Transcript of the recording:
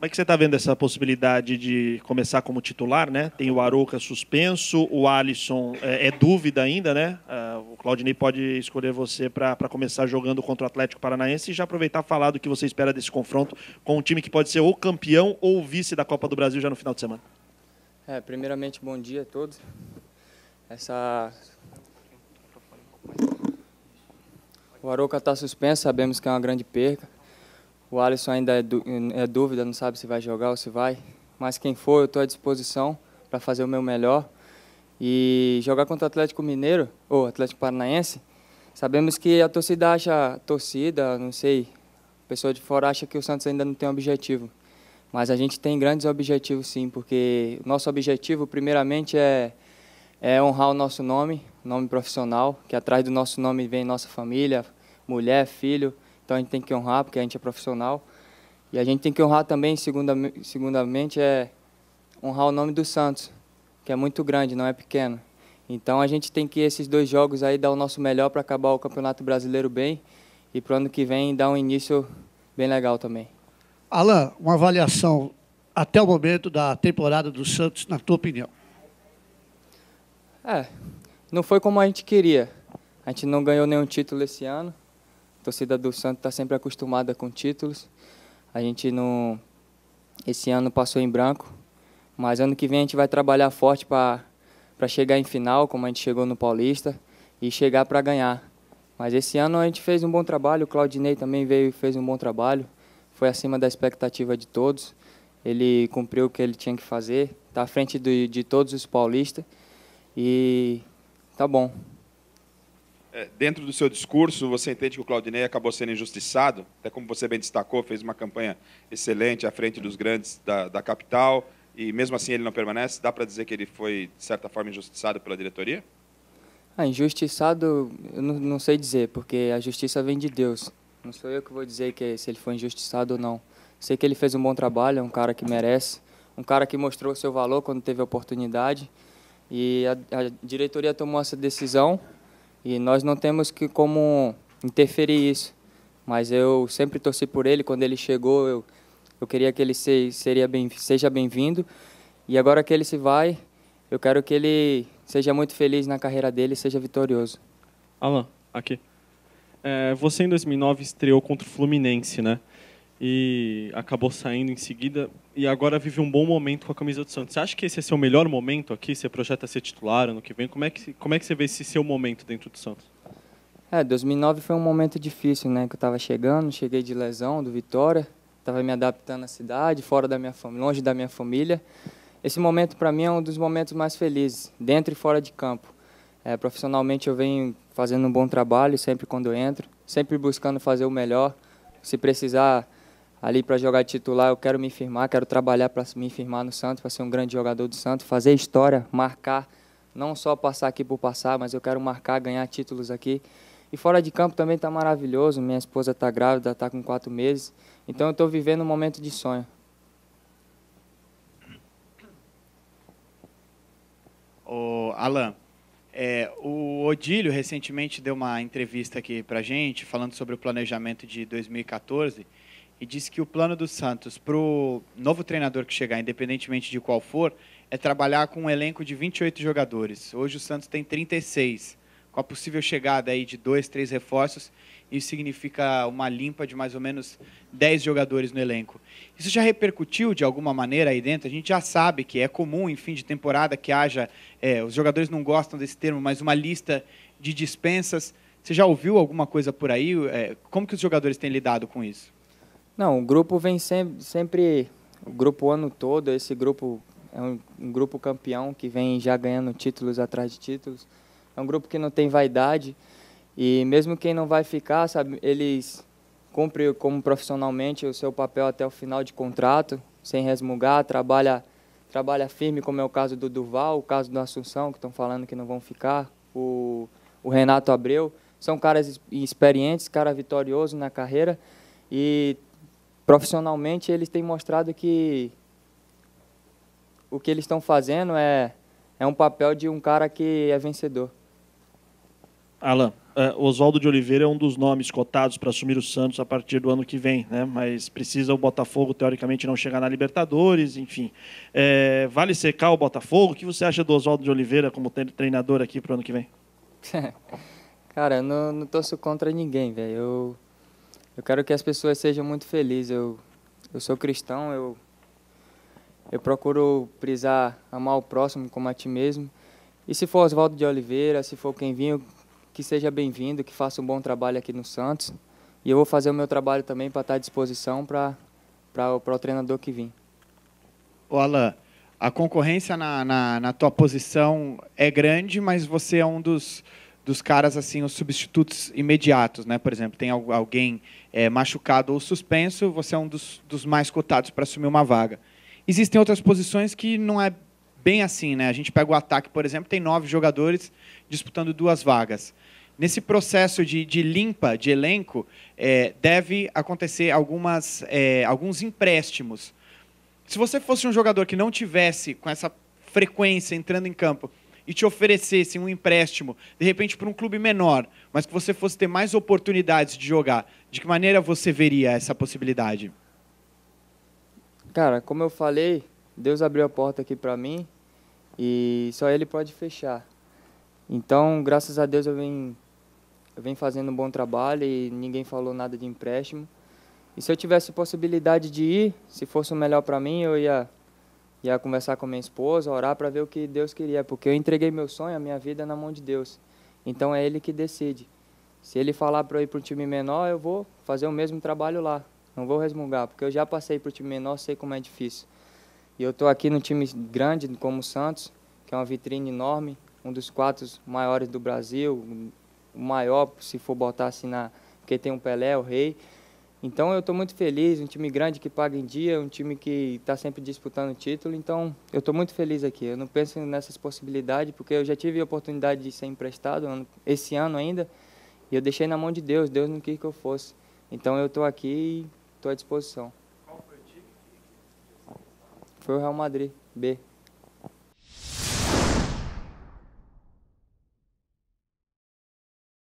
Como é que você está vendo essa possibilidade de começar como titular, né? Tem o Arouca suspenso, o Alisson é, é dúvida ainda, né? Uh, o Claudinei pode escolher você para começar jogando contra o Atlético Paranaense e já aproveitar falar do que você espera desse confronto com um time que pode ser ou campeão ou vice da Copa do Brasil já no final de semana. É, primeiramente, bom dia a todos. Essa... O Arouca está suspenso, sabemos que é uma grande perca o Alisson ainda é, é dúvida, não sabe se vai jogar ou se vai. Mas quem for, eu estou à disposição para fazer o meu melhor. E jogar contra o Atlético Mineiro, ou Atlético Paranaense, sabemos que a torcida acha, torcida, não sei, a pessoa de fora acha que o Santos ainda não tem objetivo. Mas a gente tem grandes objetivos sim, porque nosso objetivo, primeiramente, é, é honrar o nosso nome, nome profissional, que atrás do nosso nome vem nossa família, mulher, filho. Então a gente tem que honrar, porque a gente é profissional. E a gente tem que honrar também, segunda, segundamente, é honrar o nome do Santos, que é muito grande, não é pequeno. Então a gente tem que esses dois jogos aí dar o nosso melhor para acabar o Campeonato Brasileiro bem e para o ano que vem dar um início bem legal também. Alan, uma avaliação até o momento da temporada do Santos, na tua opinião? É, não foi como a gente queria. A gente não ganhou nenhum título esse ano torcida do Santos está sempre acostumada com títulos. A gente não. Esse ano passou em branco, mas ano que vem a gente vai trabalhar forte para chegar em final, como a gente chegou no Paulista, e chegar para ganhar. Mas esse ano a gente fez um bom trabalho, o Claudinei também veio e fez um bom trabalho, foi acima da expectativa de todos. Ele cumpriu o que ele tinha que fazer, está à frente de, de todos os paulistas e tá bom. É, dentro do seu discurso, você entende que o Claudinei acabou sendo injustiçado, até como você bem destacou, fez uma campanha excelente à frente dos grandes da, da capital, e mesmo assim ele não permanece. Dá para dizer que ele foi, de certa forma, injustiçado pela diretoria? Ah, injustiçado, eu não, não, sei dizer, porque a justiça vem de Deus. Não sou eu que vou dizer que se ele foi injustiçado ou não. Sei que ele fez um bom trabalho, é um cara que merece, um cara que mostrou seu valor quando teve a oportunidade. E a, a diretoria tomou essa decisão e nós não temos que como interferir isso. Mas eu sempre torci por ele. Quando ele chegou, eu, eu queria que ele se, seria bem, seja bem-vindo. E agora que ele se vai, eu quero que ele seja muito feliz na carreira dele e seja vitorioso. Alan, aqui. É, você em 2009 estreou contra o Fluminense, né? E acabou saindo em seguida e agora vive um bom momento com a camisa do Santos. Você acha que esse é seu melhor momento aqui? Você projeta ser titular ano que vem? Como é que, como é que você vê esse seu momento dentro do Santos? É, 2009 foi um momento difícil, né? Que eu estava chegando, cheguei de lesão do Vitória, estava me adaptando à cidade, fora da minha família, longe da minha família. Esse momento para mim é um dos momentos mais felizes, dentro e fora de campo. É, profissionalmente eu venho fazendo um bom trabalho sempre quando eu entro, sempre buscando fazer o melhor. Se precisar ali para jogar titular. Eu quero me firmar, quero trabalhar para me firmar no Santos, para ser um grande jogador do Santos, fazer história, marcar, não só passar aqui por passar, mas eu quero marcar, ganhar títulos aqui. E fora de campo também está maravilhoso. Minha esposa está grávida, está com quatro meses. Então eu estou vivendo um momento de sonho. O Alan, é, o Odílio recentemente deu uma entrevista aqui para gente falando sobre o planejamento de 2014 e disse que o plano do Santos para o novo treinador que chegar, independentemente de qual for, é trabalhar com um elenco de 28 jogadores. Hoje o Santos tem 36. Com a possível chegada aí de dois, três reforços, isso significa uma limpa de mais ou menos 10 jogadores no elenco. Isso já repercutiu de alguma maneira aí dentro? A gente já sabe que é comum em fim de temporada que haja, é, os jogadores não gostam desse termo, mas uma lista de dispensas. Você já ouviu alguma coisa por aí? É, como que os jogadores têm lidado com isso? Não, o grupo vem sempre, sempre o grupo o ano todo, esse grupo é um, um, grupo campeão que vem já ganhando títulos atrás de títulos. É um grupo que não tem vaidade e mesmo quem não vai ficar, sabe, eles cumprem como profissionalmente o seu papel até o final de contrato, sem resmungar, trabalha trabalha firme, como é o caso do Duval, o caso do Assunção, que estão falando que não vão ficar, o, o Renato Abreu, são caras experientes, cara vitorioso na carreira e profissionalmente eles têm mostrado que o que eles estão fazendo é, é um papel de um cara que é vencedor. Alan, uh, Oswaldo de Oliveira é um dos nomes cotados para assumir o Santos a partir do ano que vem, né? mas precisa o Botafogo, teoricamente, não chegar na Libertadores, enfim. É, vale secar o Botafogo? O que você acha do Oswaldo de Oliveira como treinador aqui para o ano que vem? cara, eu não, não torço contra ninguém, velho. Eu eu quero que as pessoas sejam muito felizes. Eu, eu sou cristão, eu, eu procuro prisar amar o próximo como a ti mesmo. E se for Oswaldo de Oliveira, se for quem vinho, que seja bem-vindo, que faça um bom trabalho aqui no Santos. E eu vou fazer o meu trabalho também para estar tá à disposição para o treinador que vir. O Alan, a concorrência na, na, na tua posição é grande, mas você é um dos dos caras assim os substitutos imediatos, né? Por exemplo, tem alguém é, machucado ou suspenso, você é um dos, dos mais cotados para assumir uma vaga. Existem outras posições que não é bem assim, né? A gente pega o ataque, por exemplo, tem nove jogadores disputando duas vagas. Nesse processo de, de limpa de elenco, é, deve acontecer algumas, é, alguns empréstimos. Se você fosse um jogador que não tivesse com essa frequência entrando em campo, e te oferecessem um empréstimo, de repente para um clube menor, mas que você fosse ter mais oportunidades de jogar, de que maneira você veria essa possibilidade? Cara, como eu falei, Deus abriu a porta aqui para mim e só Ele pode fechar. Então, graças a Deus, eu eu venho fazendo um bom trabalho e ninguém falou nada de empréstimo. E se eu tivesse possibilidade de ir, se fosse o melhor para mim, eu ia ia conversar com minha esposa, orar para ver o que Deus queria, porque eu entreguei meu sonho, a minha vida na mão de Deus. Então é Ele que decide. Se Ele falar para eu ir para um time menor, eu vou fazer o mesmo trabalho lá. Não vou resmungar, porque eu já passei para o time menor, sei como é difícil. E eu estou aqui no time grande, como o Santos, que é uma vitrine enorme, um dos quatro maiores do Brasil, o maior, se for botar assim na. Porque tem o Pelé, o Rei, então eu estou muito feliz, um time grande que paga em dia, um time que está sempre disputando o título. Então eu estou muito feliz aqui. Eu não penso nessas possibilidades porque eu já tive a oportunidade de ser emprestado esse ano ainda e eu deixei na mão de Deus. Deus não quis que eu fosse. Então eu estou aqui e estou à disposição. Qual foi o time? Foi o Real Madrid, B.